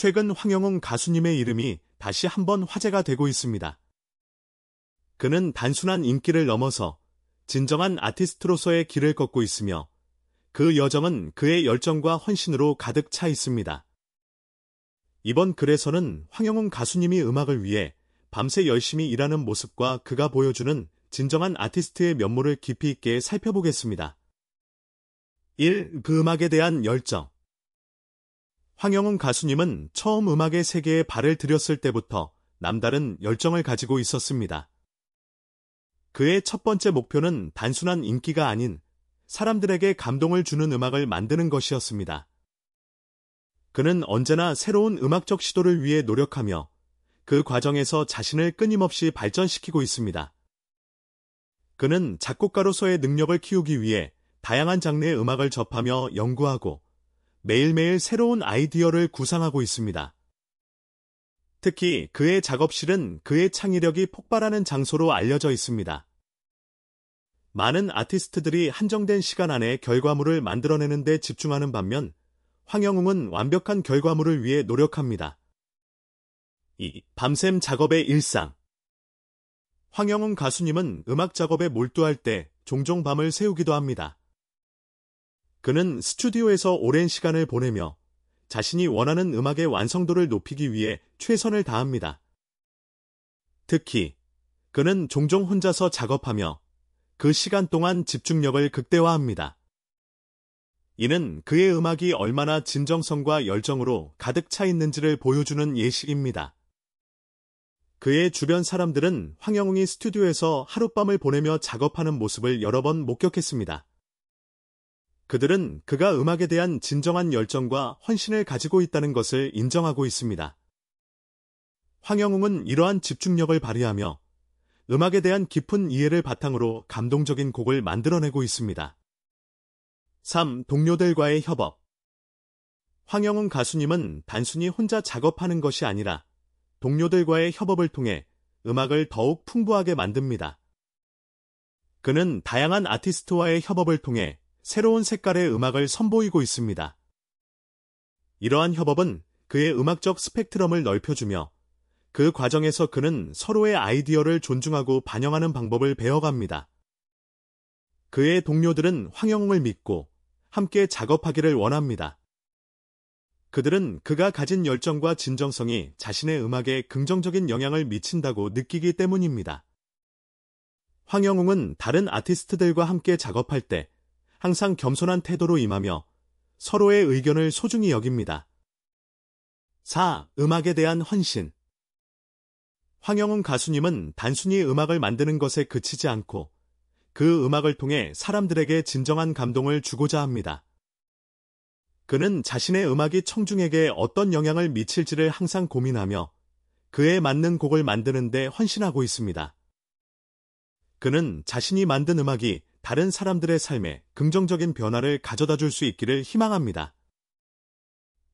최근 황영웅 가수님의 이름이 다시 한번 화제가 되고 있습니다. 그는 단순한 인기를 넘어서 진정한 아티스트로서의 길을 걷고 있으며 그 여정은 그의 열정과 헌신으로 가득 차 있습니다. 이번 글에서는 황영웅 가수님이 음악을 위해 밤새 열심히 일하는 모습과 그가 보여주는 진정한 아티스트의 면모를 깊이 있게 살펴보겠습니다. 1. 그 음악에 대한 열정 황영훈 가수님은 처음 음악의 세계에 발을 들였을 때부터 남다른 열정을 가지고 있었습니다. 그의 첫 번째 목표는 단순한 인기가 아닌 사람들에게 감동을 주는 음악을 만드는 것이었습니다. 그는 언제나 새로운 음악적 시도를 위해 노력하며 그 과정에서 자신을 끊임없이 발전시키고 있습니다. 그는 작곡가로서의 능력을 키우기 위해 다양한 장르의 음악을 접하며 연구하고 매일매일 새로운 아이디어를 구상하고 있습니다. 특히 그의 작업실은 그의 창의력이 폭발하는 장소로 알려져 있습니다. 많은 아티스트들이 한정된 시간 안에 결과물을 만들어내는 데 집중하는 반면 황영웅은 완벽한 결과물을 위해 노력합니다. 이 밤샘 작업의 일상 황영웅 가수님은 음악 작업에 몰두할 때 종종 밤을 새우기도 합니다. 그는 스튜디오에서 오랜 시간을 보내며 자신이 원하는 음악의 완성도를 높이기 위해 최선을 다합니다. 특히 그는 종종 혼자서 작업하며 그 시간 동안 집중력을 극대화합니다. 이는 그의 음악이 얼마나 진정성과 열정으로 가득 차 있는지를 보여주는 예시입니다. 그의 주변 사람들은 황영웅이 스튜디오에서 하룻밤을 보내며 작업하는 모습을 여러 번 목격했습니다. 그들은 그가 음악에 대한 진정한 열정과 헌신을 가지고 있다는 것을 인정하고 있습니다. 황영웅은 이러한 집중력을 발휘하며 음악에 대한 깊은 이해를 바탕으로 감동적인 곡을 만들어내고 있습니다. 3. 동료들과의 협업 황영웅 가수님은 단순히 혼자 작업하는 것이 아니라 동료들과의 협업을 통해 음악을 더욱 풍부하게 만듭니다. 그는 다양한 아티스트와의 협업을 통해 새로운 색깔의 음악을 선보이고 있습니다. 이러한 협업은 그의 음악적 스펙트럼을 넓혀주며 그 과정에서 그는 서로의 아이디어를 존중하고 반영하는 방법을 배워갑니다. 그의 동료들은 황영웅을 믿고 함께 작업하기를 원합니다. 그들은 그가 가진 열정과 진정성이 자신의 음악에 긍정적인 영향을 미친다고 느끼기 때문입니다. 황영웅은 다른 아티스트들과 함께 작업할 때 항상 겸손한 태도로 임하며 서로의 의견을 소중히 여깁니다. 4. 음악에 대한 헌신 황영훈 가수님은 단순히 음악을 만드는 것에 그치지 않고 그 음악을 통해 사람들에게 진정한 감동을 주고자 합니다. 그는 자신의 음악이 청중에게 어떤 영향을 미칠지를 항상 고민하며 그에 맞는 곡을 만드는데 헌신하고 있습니다. 그는 자신이 만든 음악이 다른 사람들의 삶에 긍정적인 변화를 가져다 줄 수 있기를 희망합니다.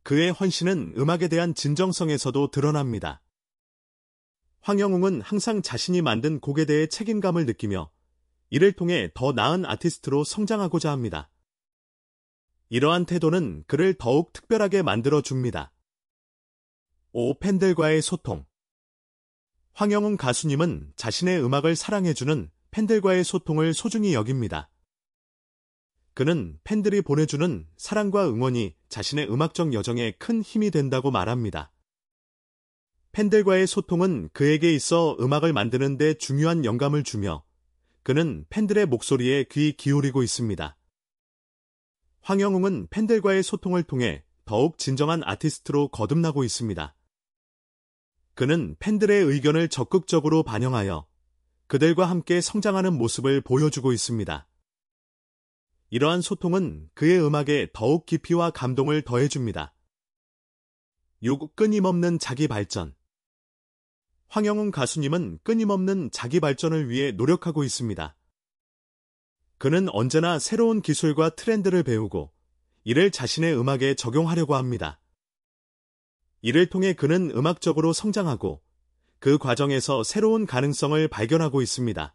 그의 헌신은 음악에 대한 진정성에서도 드러납니다. 황영웅은 항상 자신이 만든 곡에 대해 책임감을 느끼며 이를 통해 더 나은 아티스트로 성장하고자 합니다. 이러한 태도는 그를 더욱 특별하게 만들어줍니다. 오 팬들과의 소통 황영웅 가수님은 자신의 음악을 사랑해주는 팬들과의 소통을 소중히 여깁니다. 그는 팬들이 보내주는 사랑과 응원이 자신의 음악적 여정에 큰 힘이 된다고 말합니다. 팬들과의 소통은 그에게 있어 음악을 만드는 데 중요한 영감을 주며 그는 팬들의 목소리에 귀 기울이고 있습니다. 황영웅은 팬들과의 소통을 통해 더욱 진정한 아티스트로 거듭나고 있습니다. 그는 팬들의 의견을 적극적으로 반영하여 그들과 함께 성장하는 모습을 보여주고 있습니다. 이러한 소통은 그의 음악에 더욱 깊이와 감동을 더해줍니다. 요구 끊임없는 자기 발전. 황영웅 가수님은 끊임없는 자기 발전을 위해 노력하고 있습니다. 그는 언제나 새로운 기술과 트렌드를 배우고 이를 자신의 음악에 적용하려고 합니다. 이를 통해 그는 음악적으로 성장하고 그 과정에서 새로운 가능성을 발견하고 있습니다.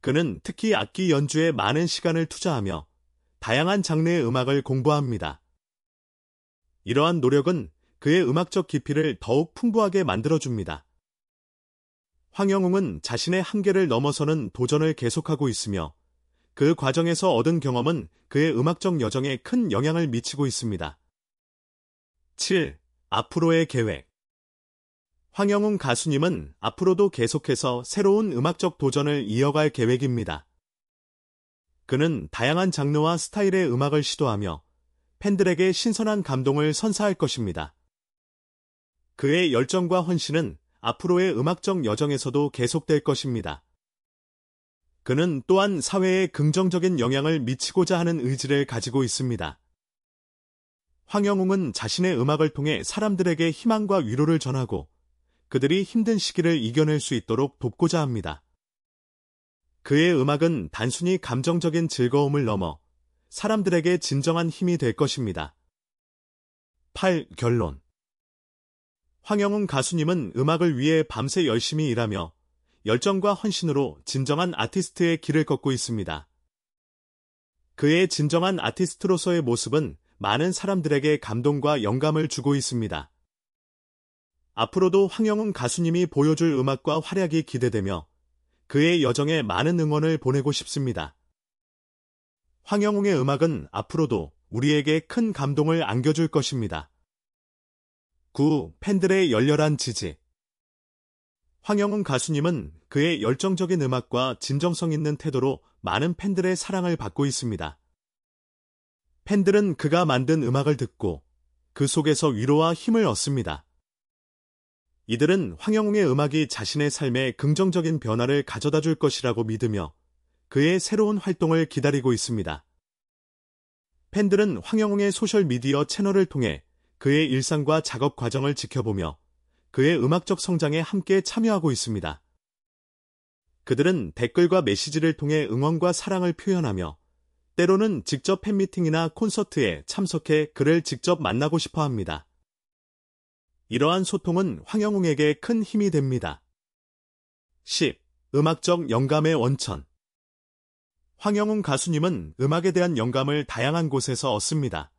그는 특히 악기 연주에 많은 시간을 투자하며 다양한 장르의 음악을 공부합니다. 이러한 노력은 그의 음악적 깊이를 더욱 풍부하게 만들어줍니다. 황영웅은 자신의 한계를 넘어서는 도전을 계속하고 있으며 그 과정에서 얻은 경험은 그의 음악적 여정에 큰 영향을 미치고 있습니다. 7. 앞으로의 계획 황영웅 가수님은 앞으로도 계속해서 새로운 음악적 도전을 이어갈 계획입니다. 그는 다양한 장르와 스타일의 음악을 시도하며 팬들에게 신선한 감동을 선사할 것입니다. 그의 열정과 헌신은 앞으로의 음악적 여정에서도 계속될 것입니다. 그는 또한 사회에 긍정적인 영향을 미치고자 하는 의지를 가지고 있습니다. 황영웅은 자신의 음악을 통해 사람들에게 희망과 위로를 전하고 그들이 힘든 시기를 이겨낼 수 있도록 돕고자 합니다. 그의 음악은 단순히 감정적인 즐거움을 넘어 사람들에게 진정한 힘이 될 것입니다. 8. 결론 황영웅 가수님은 음악을 위해 밤새 열심히 일하며 열정과 헌신으로 진정한 아티스트의 길을 걷고 있습니다. 그의 진정한 아티스트로서의 모습은 많은 사람들에게 감동과 영감을 주고 있습니다. 앞으로도 황영웅 가수님이 보여줄 음악과 활약이 기대되며 그의 여정에 많은 응원을 보내고 싶습니다. 황영웅의 음악은 앞으로도 우리에게 큰 감동을 안겨줄 것입니다. 9. 팬들의 열렬한 지지 황영웅 가수님은 그의 열정적인 음악과 진정성 있는 태도로 많은 팬들의 사랑을 받고 있습니다. 팬들은 그가 만든 음악을 듣고 그 속에서 위로와 힘을 얻습니다. 이들은 황영웅의 음악이 자신의 삶에 긍정적인 변화를 가져다 줄 것이라고 믿으며 그의 새로운 활동을 기다리고 있습니다. 팬들은 황영웅의 소셜미디어 채널을 통해 그의 일상과 작업 과정을 지켜보며 그의 음악적 성장에 함께 참여하고 있습니다. 그들은 댓글과 메시지를 통해 응원과 사랑을 표현하며 때로는 직접 팬미팅이나 콘서트에 참석해 그를 직접 만나고 싶어 합니다. 이러한 소통은 황영웅에게 큰 힘이 됩니다. 10. 음악적 영감의 원천 황영웅 가수님은 음악에 대한 영감을 다양한 곳에서 얻습니다.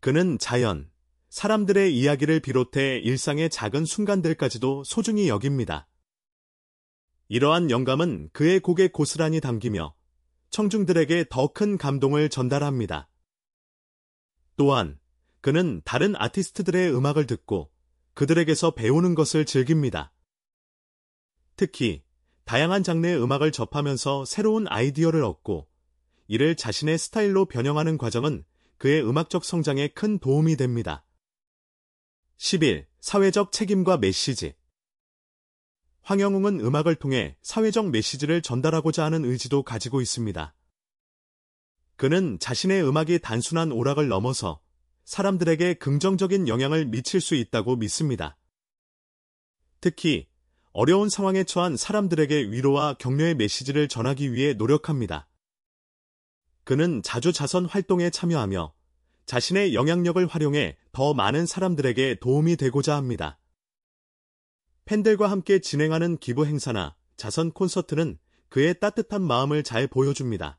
그는 자연, 사람들의 이야기를 비롯해 일상의 작은 순간들까지도 소중히 여깁니다. 이러한 영감은 그의 곡에 고스란히 담기며 청중들에게 더 큰 감동을 전달합니다. 또한 그는 다른 아티스트들의 음악을 듣고 그들에게서 배우는 것을 즐깁니다. 특히 다양한 장르의 음악을 접하면서 새로운 아이디어를 얻고 이를 자신의 스타일로 변형하는 과정은 그의 음악적 성장에 큰 도움이 됩니다. 11. 사회적 책임과 메시지 황영웅은 음악을 통해 사회적 메시지를 전달하고자 하는 의지도 가지고 있습니다. 그는 자신의 음악이 단순한 오락을 넘어서 사람들에게 긍정적인 영향을 미칠 수 있다고 믿습니다. 특히 어려운 상황에 처한 사람들에게 위로와 격려의 메시지를 전하기 위해 노력합니다. 그는 자주 자선 활동에 참여하며 자신의 영향력을 활용해 더 많은 사람들에게 도움이 되고자 합니다. 팬들과 함께 진행하는 기부 행사나 자선 콘서트는 그의 따뜻한 마음을 잘 보여줍니다.